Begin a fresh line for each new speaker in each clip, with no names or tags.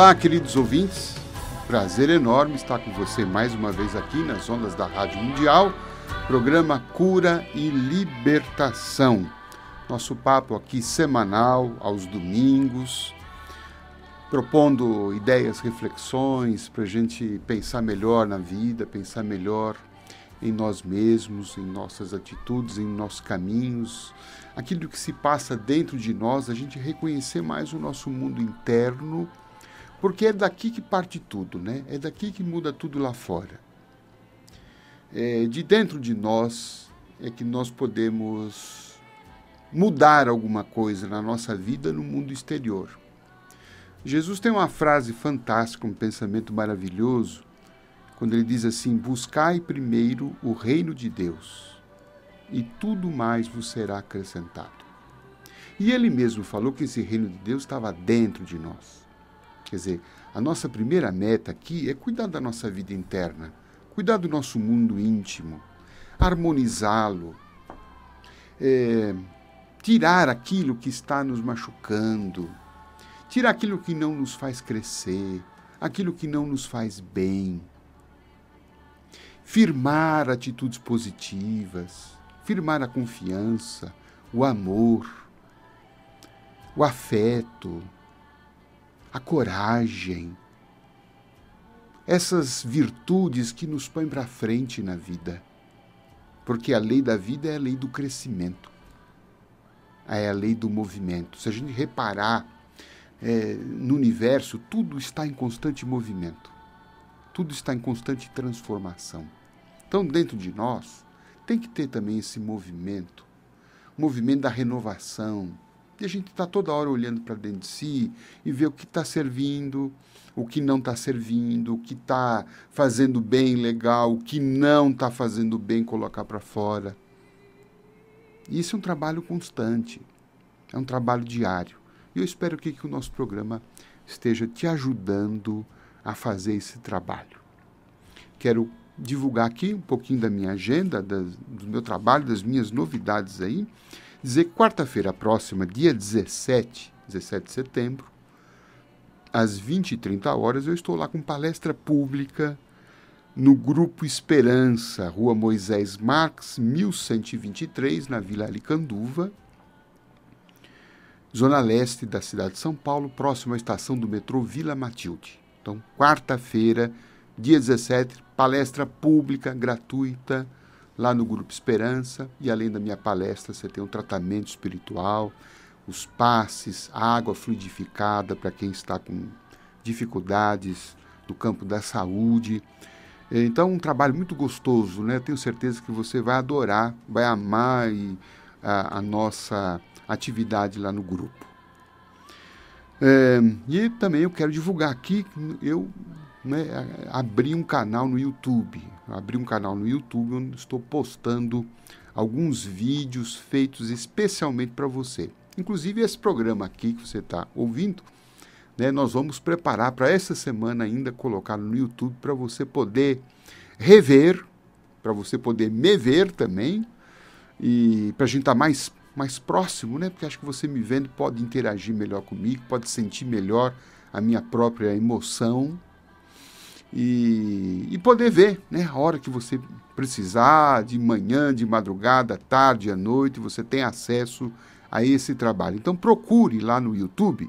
Olá, queridos ouvintes. Prazer enorme estar com você mais uma vez aqui nas ondas da Rádio Mundial, programa Cura e Libertação. Nosso papo aqui semanal, aos domingos, propondo ideias, reflexões para a gente pensar melhor na vida, pensar melhor em nós mesmos, em nossas atitudes, em nossos caminhos, aquilo que se passa dentro de nós, a gente reconhecer mais o nosso mundo interno porque é daqui que parte tudo, né? É daqui que muda tudo lá fora. É, de dentro de nós é que nós podemos mudar alguma coisa na nossa vida no mundo exterior. Jesus tem uma frase fantástica, um pensamento maravilhoso, quando ele diz assim: Buscai primeiro o reino de Deus, e tudo mais vos será acrescentado. E ele mesmo falou que esse reino de Deus estava dentro de nós. Quer dizer, a nossa primeira meta aqui é cuidar da nossa vida interna, cuidar do nosso mundo íntimo, harmonizá-lo, é, tirar aquilo que está nos machucando, tirar aquilo que não nos faz crescer, aquilo que não nos faz bem, firmar atitudes positivas, firmar a confiança, o amor, o afeto, a coragem, essas virtudes que nos põem para frente na vida. Porque a lei da vida é a lei do crescimento, é a lei do movimento. Se a gente reparar é, no universo, tudo está em constante movimento, tudo está em constante transformação. Então, dentro de nós, tem que ter também esse movimento movimento da renovação, e a gente está toda hora olhando para dentro de si e ver o que está servindo, o que não está servindo, o que está fazendo bem legal, o que não está fazendo bem colocar para fora. E isso é um trabalho constante, é um trabalho diário. E eu espero que, que o nosso programa esteja te ajudando a fazer esse trabalho. Quero divulgar aqui um pouquinho da minha agenda, das, do meu trabalho, das minhas novidades aí dizer que quarta-feira próxima, dia 17, 17 de setembro, às 20 e 30 horas, eu estou lá com palestra pública no Grupo Esperança, Rua Moisés Marx, 1123, na Vila Alicanduva, zona leste da cidade de São Paulo, próximo à estação do metrô Vila Matilde. Então, quarta-feira, dia 17, palestra pública gratuita Lá no Grupo Esperança, e além da minha palestra, você tem um tratamento espiritual, os passes, água fluidificada para quem está com dificuldades no campo da saúde. Então, um trabalho muito gostoso, né? Tenho certeza que você vai adorar, vai amar e, a, a, nossa atividade lá no grupo. É, e também eu quero divulgar aqui, eu né, abri um canal no YouTube. Abri um canal no YouTube onde estou postando alguns vídeos feitos especialmente para você. Inclusive esse programa aqui que você está ouvindo, né, nós vamos preparar para essa semana ainda colocar no YouTube para você poder rever, para você poder me ver também e para a gente estar tá mais mais próximo, né? Porque acho que você me vendo pode interagir melhor comigo, pode sentir melhor a minha própria emoção, e, e, poder ver, né? A hora que você precisar, de manhã, de madrugada, tarde, à noite, você tem acesso a esse trabalho. Então procure lá no YouTube,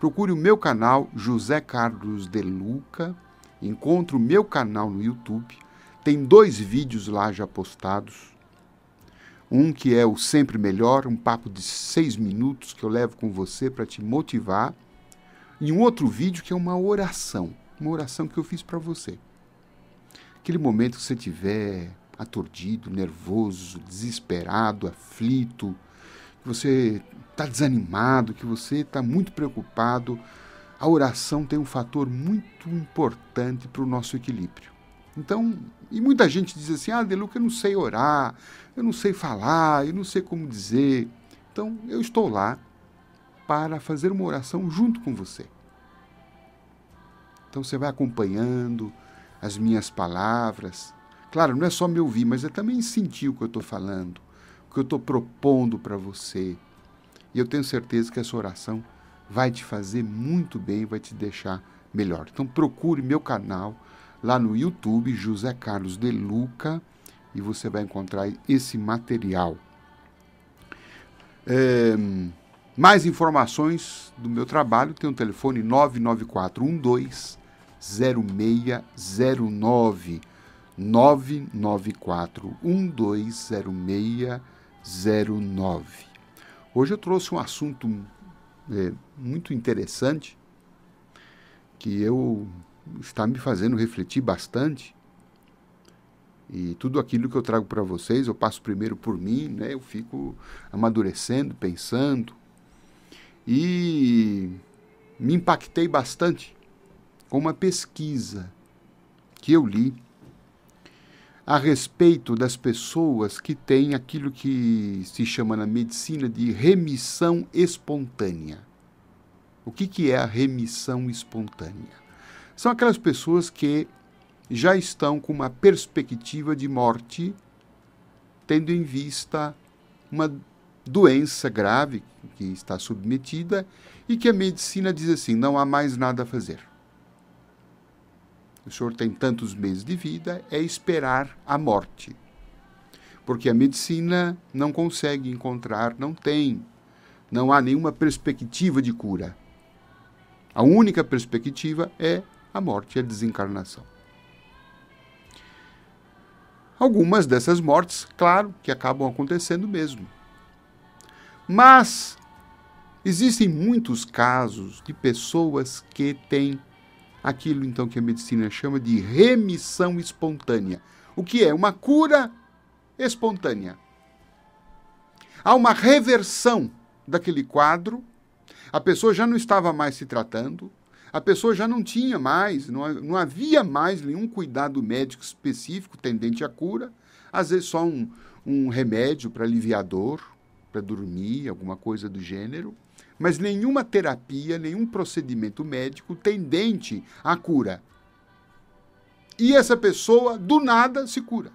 procure o meu canal José Carlos de Luca, encontre o meu canal no YouTube. Tem dois vídeos lá já postados. Um que é o Sempre Melhor, um papo de seis minutos que eu levo com você para te motivar. E um outro vídeo que é uma oração uma oração que eu fiz para você. Aquele momento que você tiver aturdido, nervoso, desesperado, aflito, que você está desanimado, que você está muito preocupado, a oração tem um fator muito importante para o nosso equilíbrio. Então, e muita gente diz assim: ah, Deluca, eu não sei orar, eu não sei falar, eu não sei como dizer. Então, eu estou lá para fazer uma oração junto com você. Então você vai acompanhando as minhas palavras. Claro, não é só me ouvir, mas é também sentir o que eu estou falando, o que eu estou propondo para você. E eu tenho certeza que essa oração vai te fazer muito bem, vai te deixar melhor. Então procure meu canal lá no YouTube, José Carlos de Luca, e você vai encontrar esse material. É, mais informações do meu trabalho tem o um telefone 994-120609. 994-120609. Hoje eu trouxe um assunto é, muito interessante que eu está me fazendo refletir bastante. E tudo aquilo que eu trago para vocês, eu passo primeiro por mim, né? Eu fico amadurecendo, pensando, e me impactei bastante com uma pesquisa que eu li a respeito das pessoas que têm aquilo que se chama na medicina de remissão espontânea. O que, que é a remissão espontânea? São aquelas pessoas que já estão com uma perspectiva de morte, tendo em vista uma doença grave que está submetida e que a medicina diz assim: não há mais nada a fazer. O senhor tem tantos meses de vida, é esperar a morte. Porque a medicina não consegue encontrar, não tem, não há nenhuma perspectiva de cura. A única perspectiva é a morte, é a desencarnação. Algumas dessas mortes, claro, que acabam acontecendo mesmo. Mas existem muitos casos de pessoas que têm aquilo então que a medicina chama de remissão espontânea, o que é uma cura espontânea. Há uma reversão daquele quadro, a pessoa já não estava mais se tratando, a pessoa já não tinha mais, não, não havia mais nenhum cuidado médico específico tendente à cura, às vezes só um, um remédio para aliviar dor, para dormir, alguma coisa do gênero, mas nenhuma terapia, nenhum procedimento médico tendente à cura. E essa pessoa, do nada, se cura.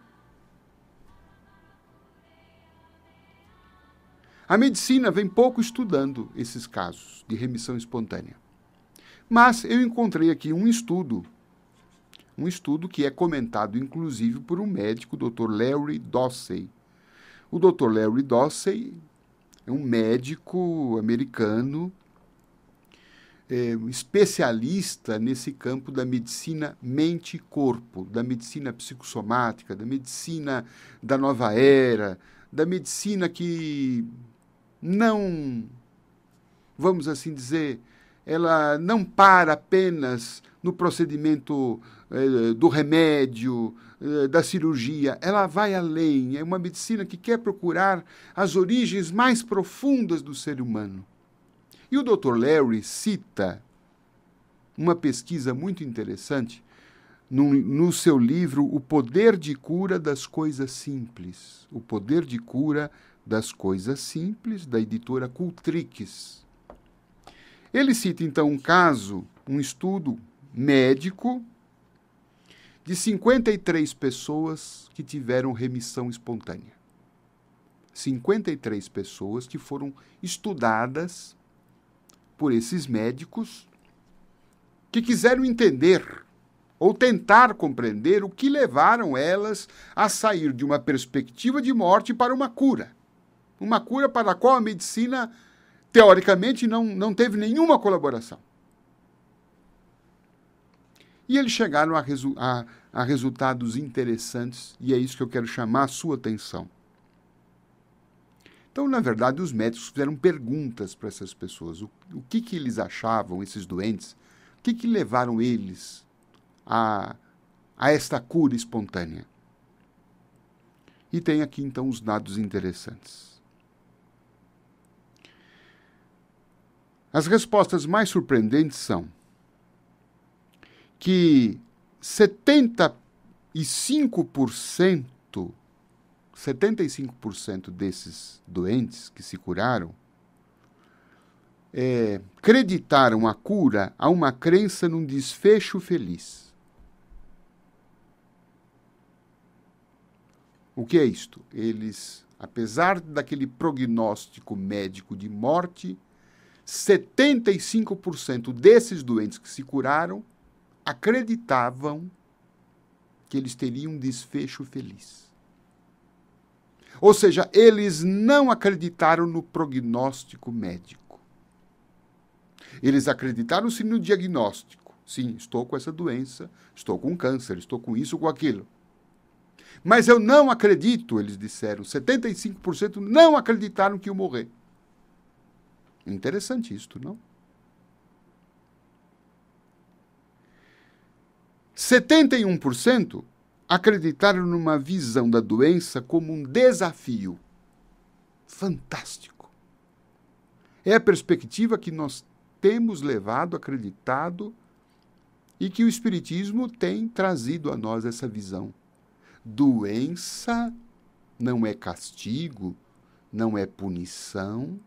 A medicina vem pouco estudando esses casos de remissão espontânea. Mas eu encontrei aqui um estudo, um estudo que é comentado inclusive por um médico, Dr. Larry Dossey, o Dr. Larry Dossey é um médico americano é, especialista nesse campo da medicina mente-corpo, da medicina psicossomática, da medicina da nova era, da medicina que não, vamos assim dizer, ela não para apenas no procedimento eh, do remédio, eh, da cirurgia. Ela vai além, é uma medicina que quer procurar as origens mais profundas do ser humano. E o Dr. Larry cita uma pesquisa muito interessante no, no, seu livro O Poder de Cura das Coisas Simples. O Poder de Cura das Coisas Simples, da editora Cultrix. Ele cita então um caso, um estudo médico de 53 pessoas que tiveram remissão espontânea. 53 pessoas que foram estudadas por esses médicos que quiseram entender ou tentar compreender o que levaram elas a sair de uma perspectiva de morte para uma cura. Uma cura para a qual a medicina, teoricamente, não, não teve nenhuma colaboração. E eles chegaram a, resu a, a resultados interessantes, e é isso que eu quero chamar a sua atenção. Então, na verdade, os médicos fizeram perguntas para essas pessoas. O, o, que, que eles achavam, esses doentes? O que, que levaram eles a, a esta cura espontânea? E tem aqui, então, os dados interessantes. As respostas mais surpreendentes são que 75%, 75% desses doentes que se curaram é, creditaram a cura a uma crença num desfecho feliz. O que é isto? Eles, apesar daquele prognóstico médico de morte, 75% desses doentes que se curaram acreditavam que eles teriam um desfecho feliz. Ou seja, eles não acreditaram no prognóstico médico. Eles acreditaram sim no diagnóstico. Sim, estou com essa doença, estou com câncer, estou com isso, com aquilo. Mas eu não acredito, eles disseram. 75% não acreditaram que eu morrer. Interessante isto, não? 71% acreditaram numa visão da doença como um desafio. Fantástico! É a perspectiva que nós temos levado, acreditado, e que o Espiritismo tem trazido a nós essa visão. Doença não é castigo, não é punição,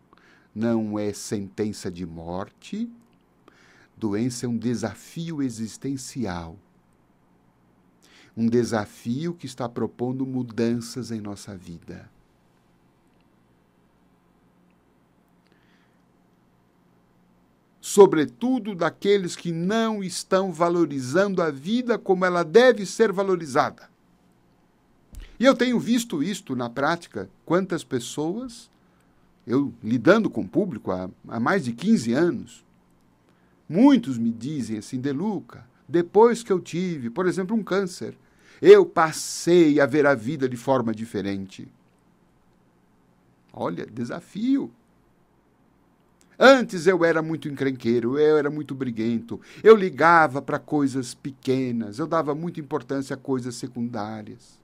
não é sentença de morte. Doença é um desafio existencial um desafio que está propondo mudanças em nossa vida. Sobretudo daqueles que não estão valorizando a vida como ela deve ser valorizada. E eu tenho visto isto na prática, quantas pessoas, eu lidando com o público há, há mais de 15 anos, muitos me dizem assim, Deluca, depois que eu tive, por exemplo, um câncer, eu passei a ver a vida de forma diferente. Olha, desafio. Antes eu era muito encrenqueiro, eu era muito briguento, eu ligava para coisas pequenas, eu dava muita importância a coisas secundárias.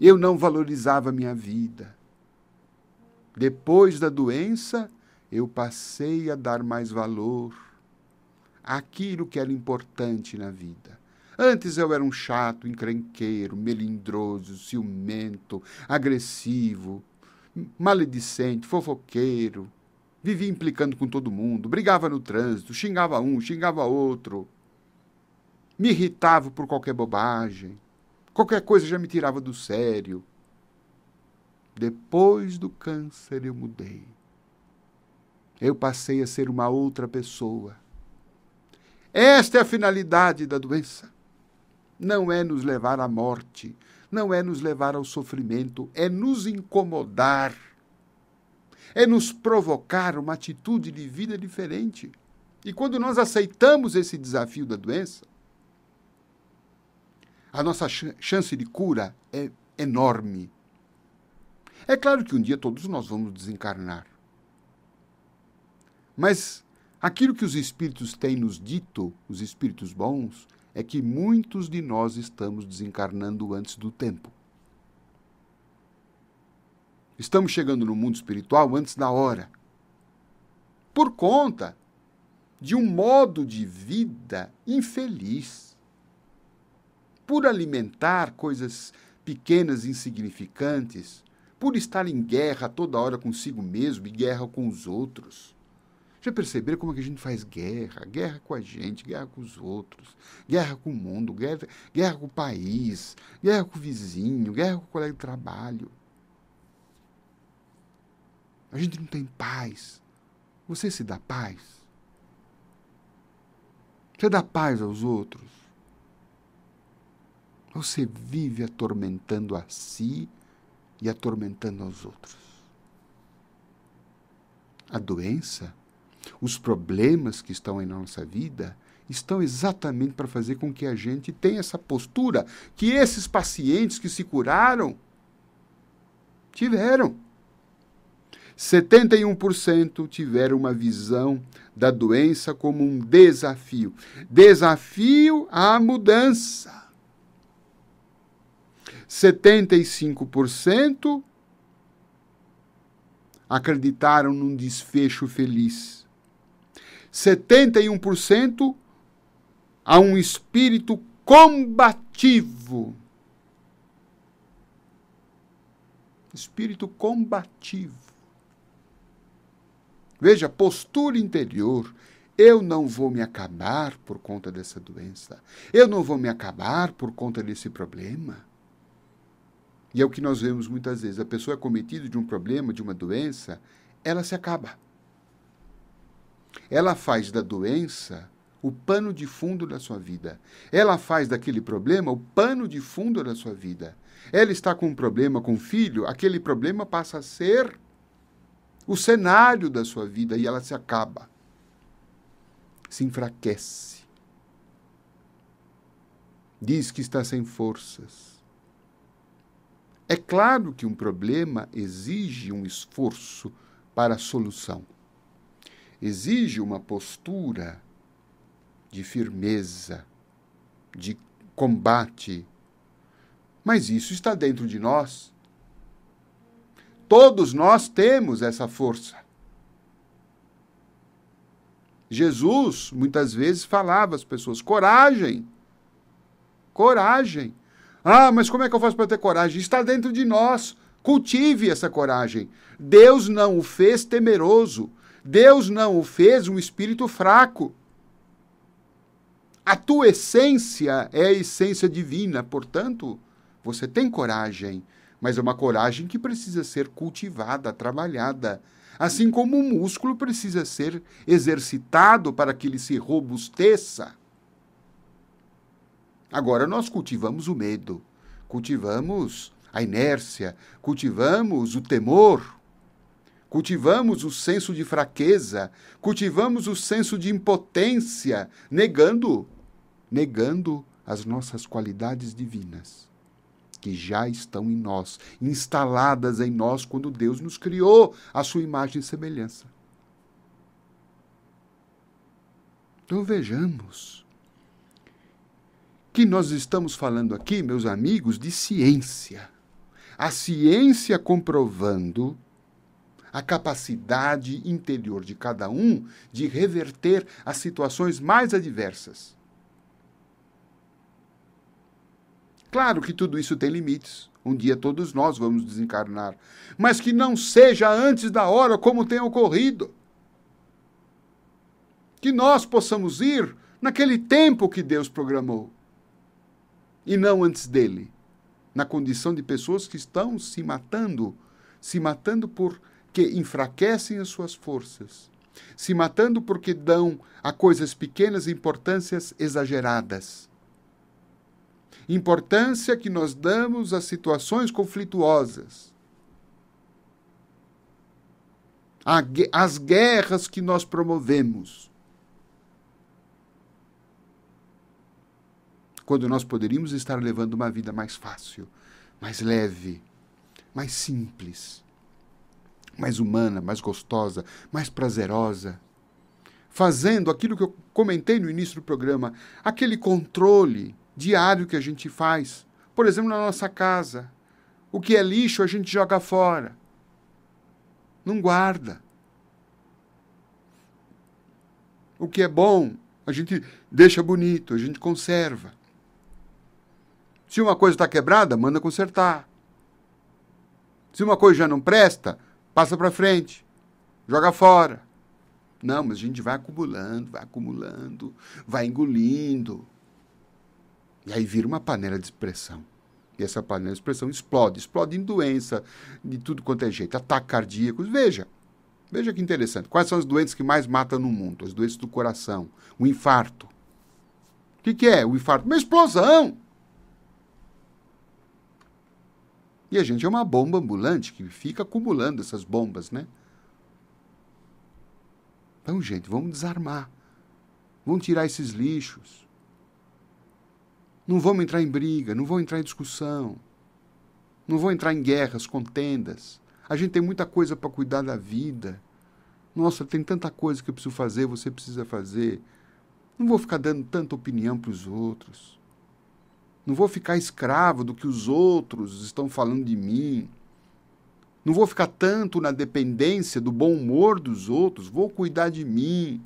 Eu não valorizava minha vida. Depois da doença, eu passei a dar mais valor aquilo que era importante na vida. Antes eu era um chato, encrenqueiro, melindroso, ciumento, agressivo, maledicente, fofoqueiro. Vivia implicando com todo mundo, brigava no trânsito, xingava um, xingava outro. Me irritava por qualquer bobagem. Qualquer coisa já me tirava do sério. Depois do câncer eu mudei. Eu passei a ser uma outra pessoa. Esta é a finalidade da doença. Não é nos levar à morte, não é nos levar ao sofrimento, é nos incomodar, é nos provocar uma atitude de vida diferente. E quando nós aceitamos esse desafio da doença, a nossa chance de cura é enorme. É claro que um dia todos nós vamos desencarnar. Mas Aquilo que os espíritos têm nos dito, os espíritos bons, é que muitos de nós estamos desencarnando antes do tempo. Estamos chegando no mundo espiritual antes da hora. Por conta de um modo de vida infeliz. Por alimentar coisas pequenas, insignificantes, por estar em guerra toda hora consigo mesmo e guerra com os outros. Já perceberam como é que a gente faz guerra? Guerra com a gente, guerra com os outros, guerra com o mundo, guerra, guerra com o país, guerra com o vizinho, guerra com o colega de trabalho. A gente não tem paz. Você se dá paz? Você dá paz aos outros? você vive atormentando a si e atormentando aos outros? A doença os problemas que estão em nossa vida estão exatamente para fazer com que a gente tenha essa postura que esses pacientes que se curaram tiveram. 71% tiveram uma visão da doença como um desafio. Desafio à mudança. 75% acreditaram num desfecho feliz. 71% a um espírito combativo. Espírito combativo. Veja, postura interior. Eu não vou me acabar por conta dessa doença. Eu não vou me acabar por conta desse problema. E é o que nós vemos muitas vezes. A pessoa é cometida de um problema, de uma doença, ela se acaba. Ela faz da doença o pano de fundo da sua vida. Ela faz daquele problema o pano de fundo da sua vida. Ela está com um problema com o filho, aquele problema passa a ser o cenário da sua vida e ela se acaba. Se enfraquece. Diz que está sem forças. É claro que um problema exige um esforço para a solução exige uma postura de firmeza, de combate. Mas isso está dentro de nós. Todos nós temos essa força. Jesus muitas vezes falava às pessoas: coragem, coragem. Ah, mas como é que eu faço para ter coragem? Está dentro de nós. Cultive essa coragem. Deus não o fez temeroso, Deus não o fez um espírito fraco. A tua essência é a essência divina, portanto, você tem coragem, mas é uma coragem que precisa ser cultivada, trabalhada. Assim como o músculo precisa ser exercitado para que ele se robusteça. Agora nós cultivamos o medo, cultivamos a inércia, cultivamos o temor. Cultivamos o senso de fraqueza, cultivamos o senso de impotência, negando, negando as nossas qualidades divinas que já estão em nós, instaladas em nós quando Deus nos criou a sua imagem e semelhança. Então vejamos que nós estamos falando aqui, meus amigos, de ciência. A ciência comprovando a capacidade interior de cada um de reverter as situações mais adversas. Claro que tudo isso tem limites. Um dia todos nós vamos desencarnar. Mas que não seja antes da hora como tem ocorrido. Que nós possamos ir naquele tempo que Deus programou. E não antes dele. Na condição de pessoas que estão se matando se matando por que enfraquecem as suas forças, se matando porque dão a coisas pequenas importâncias exageradas. Importância que nós damos a situações conflituosas. As guerras que nós promovemos. Quando nós poderíamos estar levando uma vida mais fácil, mais leve, mais simples mais humana, mais gostosa, mais prazerosa. Fazendo aquilo que eu comentei no início do programa, aquele controle diário que a gente faz. Por exemplo, na nossa casa. O que é lixo a gente joga fora. Não guarda. O que é bom a gente deixa bonito, a gente conserva. Se uma coisa está quebrada, manda consertar. Se uma coisa já não presta, passa para frente, joga fora. Não, mas a gente vai acumulando, vai acumulando, vai engolindo. E aí vira uma panela de expressão. E essa panela de expressão explode, explode em doença de tudo quanto é jeito, ataque cardíacos. Veja, veja que interessante. Quais são as doenças que mais matam no mundo? As doenças do coração, o infarto. O que, que é o infarto? Uma explosão! E a gente é uma bomba ambulante que fica acumulando essas bombas, né? Então, gente, vamos desarmar. Vamos tirar esses lixos. Não vamos entrar em briga, não vamos entrar em discussão. Não vou entrar em guerras, contendas. A gente tem muita coisa para cuidar da vida. Nossa, tem tanta coisa que eu preciso fazer, você precisa fazer. Não vou ficar dando tanta opinião para os outros. Não vou ficar escravo do que os outros estão falando de mim. Não vou ficar tanto na dependência do bom humor dos outros. Vou cuidar de mim.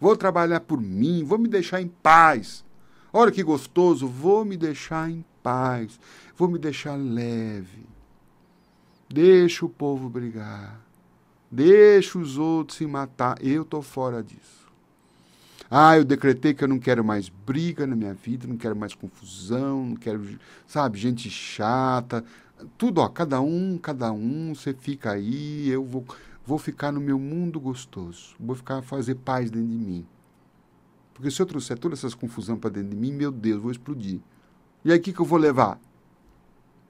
Vou trabalhar por mim. Vou me deixar em paz. Olha que gostoso. Vou me deixar em paz. Vou me deixar leve. Deixa o povo brigar. Deixa os outros se matar. Eu estou fora disso. Ah, eu decretei que eu não quero mais briga na minha vida, não quero mais confusão, não quero, sabe, gente chata. Tudo, ó, cada um, cada um, você fica aí, eu vou, vou ficar no meu mundo gostoso, vou ficar fazer paz dentro de mim. Porque se eu trouxer toda essa confusão para dentro de mim, meu Deus, vou explodir. E aí o que, que eu vou levar?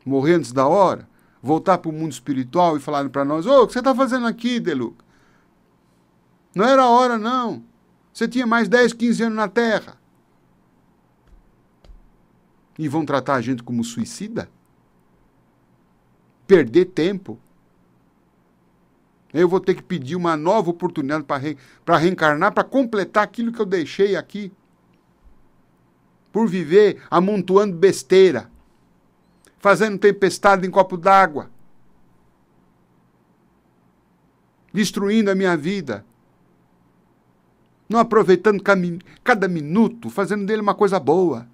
Morrer antes da hora? Voltar para o mundo espiritual e falar para nós: Ô, oh, o que você está fazendo aqui, Deluca? Não era hora, não. Você tinha mais 10, 15 anos na Terra. E vão tratar a gente como suicida? Perder tempo? Eu vou ter que pedir uma nova oportunidade para re, reencarnar, para completar aquilo que eu deixei aqui. Por viver amontoando besteira, fazendo tempestade em copo d'água, destruindo a minha vida, não aproveitando cada minuto, fazendo dele uma coisa boa.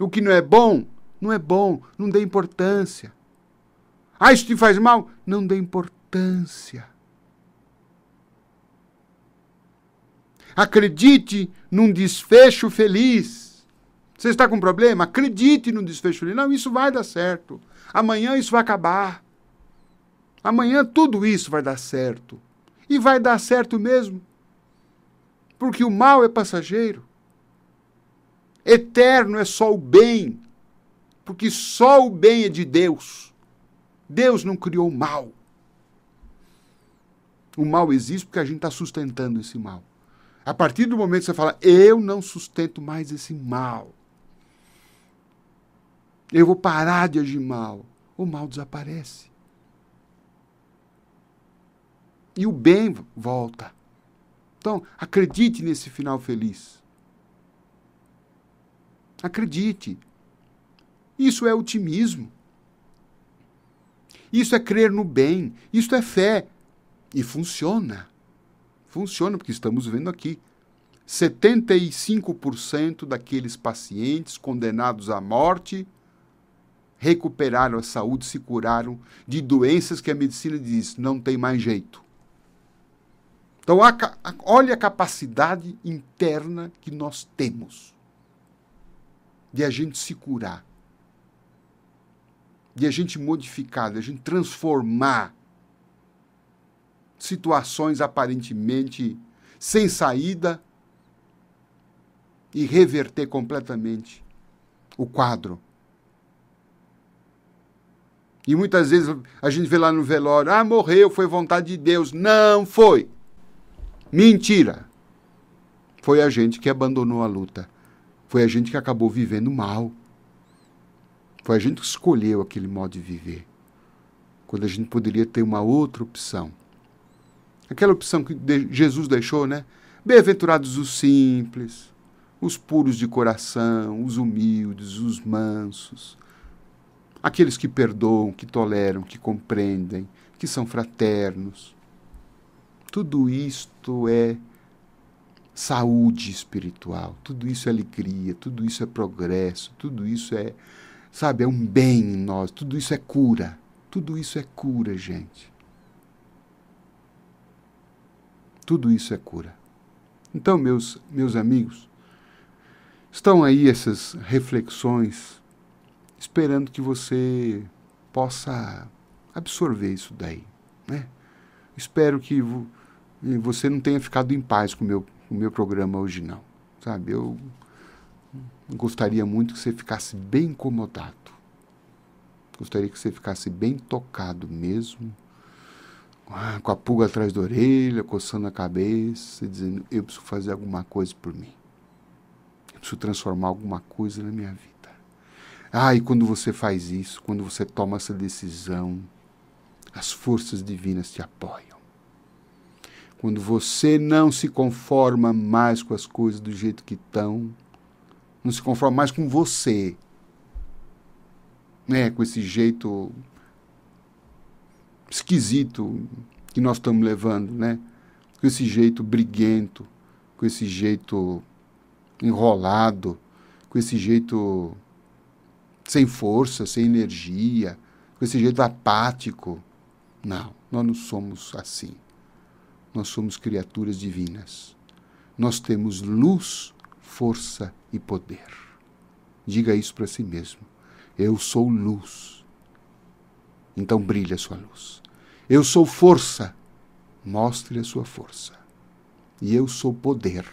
O que não é bom, não é bom, não dê importância. Ah, isso te faz mal? Não dê importância. Acredite num desfecho feliz. Você está com um problema? Acredite num desfecho feliz. Não, isso vai dar certo. Amanhã isso vai acabar. Amanhã tudo isso vai dar certo. E vai dar certo mesmo. Porque o mal é passageiro. Eterno é só o bem. Porque só o bem é de Deus. Deus não criou o mal. O mal existe porque a gente está sustentando esse mal. A partir do momento que você fala, eu não sustento mais esse mal. Eu vou parar de agir mal. O mal desaparece e o bem volta. Então, acredite nesse final feliz. Acredite. Isso é otimismo. Isso é crer no bem. Isso é fé. E funciona. Funciona, porque estamos vendo aqui. 75% daqueles pacientes condenados à morte recuperaram a saúde, se curaram de doenças que a medicina diz não tem mais jeito. Então, a, a, olha a capacidade interna que nós temos de a gente se curar, de a gente modificar, de a gente transformar situações aparentemente sem saída e reverter completamente o quadro. E muitas vezes a gente vê lá no velório, ah, morreu, foi vontade de Deus. Não foi. Mentira! Foi a gente que abandonou a luta. Foi a gente que acabou vivendo mal. Foi a gente que escolheu aquele modo de viver. Quando a gente poderia ter uma outra opção. Aquela opção que Jesus deixou, né? Bem-aventurados os simples, os puros de coração, os humildes, os mansos, aqueles que perdoam, que toleram, que compreendem, que são fraternos. Tudo isto é saúde espiritual, tudo isso é alegria, tudo isso é progresso, tudo isso é, sabe, é um bem em nós, tudo isso é cura. Tudo isso é cura, gente. Tudo isso é cura. Então, meus, meus amigos, estão aí essas reflexões, esperando que você possa absorver isso daí. Né? Espero que e você não tenha ficado em paz com o meu, o meu programa hoje, não. Sabe? Eu gostaria muito que você ficasse bem incomodado. Gostaria que você ficasse bem tocado mesmo, ah, com a pulga atrás da orelha, coçando a cabeça, dizendo: Eu preciso fazer alguma coisa por mim. Eu preciso transformar alguma coisa na minha vida. Ah, e quando você faz isso, quando você toma essa decisão, as forças divinas te apoiam quando você não se conforma mais com as coisas do jeito que estão, não se conforma mais com você, né, com esse jeito esquisito que nós estamos levando, né? Com esse jeito briguento, com esse jeito enrolado, com esse jeito sem força, sem energia, com esse jeito apático. Não, nós não somos assim nós somos criaturas divinas. Nós temos luz, força e poder. Diga isso para si mesmo. Eu sou luz. Então brilhe a sua luz. Eu sou força. Mostre a sua força. E eu sou poder.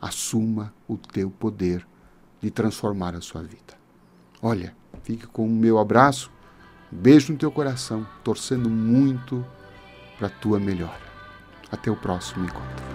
Assuma o teu poder de transformar a sua vida. Olha, fique com o meu abraço, um beijo no teu coração, torcendo muito para a tua melhora. Até o próximo encontro.